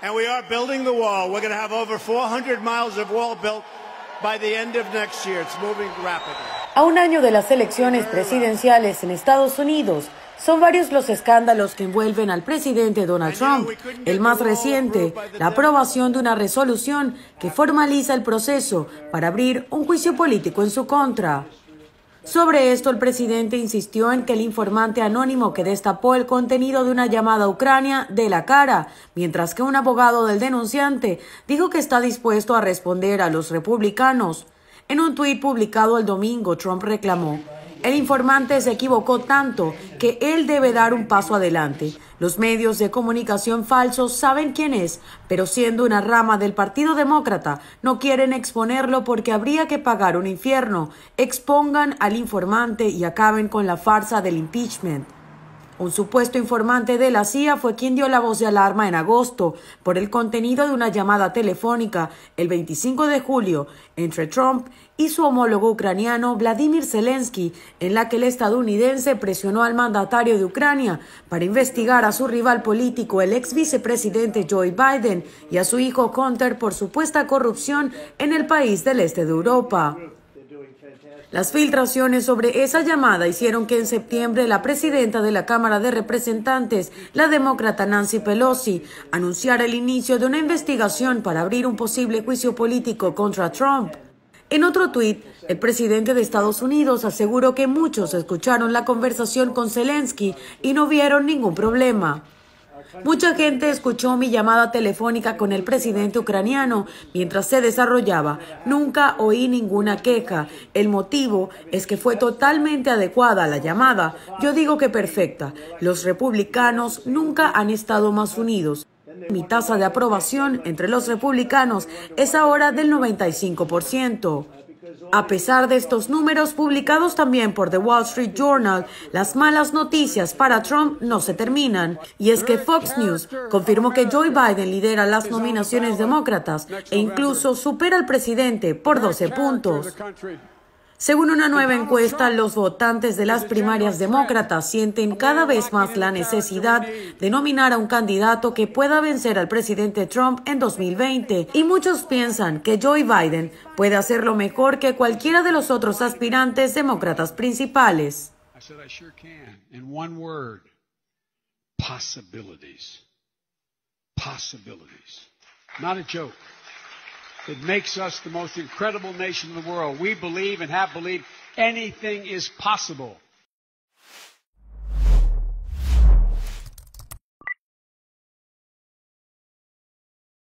400 miles A un año de las elecciones presidenciales en Estados Unidos, son varios los escándalos que envuelven al presidente Donald Trump. El más reciente, la aprobación de una resolución que formaliza el proceso para abrir un juicio político en su contra. Sobre esto, el presidente insistió en que el informante anónimo que destapó el contenido de una llamada a Ucrania de la cara, mientras que un abogado del denunciante dijo que está dispuesto a responder a los republicanos. En un tuit publicado el domingo, Trump reclamó el informante se equivocó tanto que él debe dar un paso adelante. Los medios de comunicación falsos saben quién es, pero siendo una rama del Partido Demócrata, no quieren exponerlo porque habría que pagar un infierno. Expongan al informante y acaben con la farsa del impeachment. Un supuesto informante de la CIA fue quien dio la voz de alarma en agosto por el contenido de una llamada telefónica el 25 de julio entre Trump y su homólogo ucraniano Vladimir Zelensky, en la que el estadounidense presionó al mandatario de Ucrania para investigar a su rival político, el ex vicepresidente Joe Biden, y a su hijo Hunter por supuesta corrupción en el país del este de Europa. Las filtraciones sobre esa llamada hicieron que en septiembre la presidenta de la Cámara de Representantes, la demócrata Nancy Pelosi, anunciara el inicio de una investigación para abrir un posible juicio político contra Trump. En otro tuit, el presidente de Estados Unidos aseguró que muchos escucharon la conversación con Zelensky y no vieron ningún problema. Mucha gente escuchó mi llamada telefónica con el presidente ucraniano mientras se desarrollaba. Nunca oí ninguna queja. El motivo es que fue totalmente adecuada la llamada. Yo digo que perfecta. Los republicanos nunca han estado más unidos. Mi tasa de aprobación entre los republicanos es ahora del 95%. A pesar de estos números publicados también por The Wall Street Journal, las malas noticias para Trump no se terminan. Y es que Fox News confirmó que Joe Biden lidera las nominaciones demócratas e incluso supera al presidente por 12 puntos. Según una nueva encuesta, los votantes de las primarias demócratas sienten cada vez más la necesidad de nominar a un candidato que pueda vencer al presidente Trump en 2020 y muchos piensan que Joe Biden puede hacerlo mejor que cualquiera de los otros aspirantes demócratas principales. Possibilities. Possibilities. Not a joke. It makes us the most incredible nation in the world. We believe and have believed anything is possible.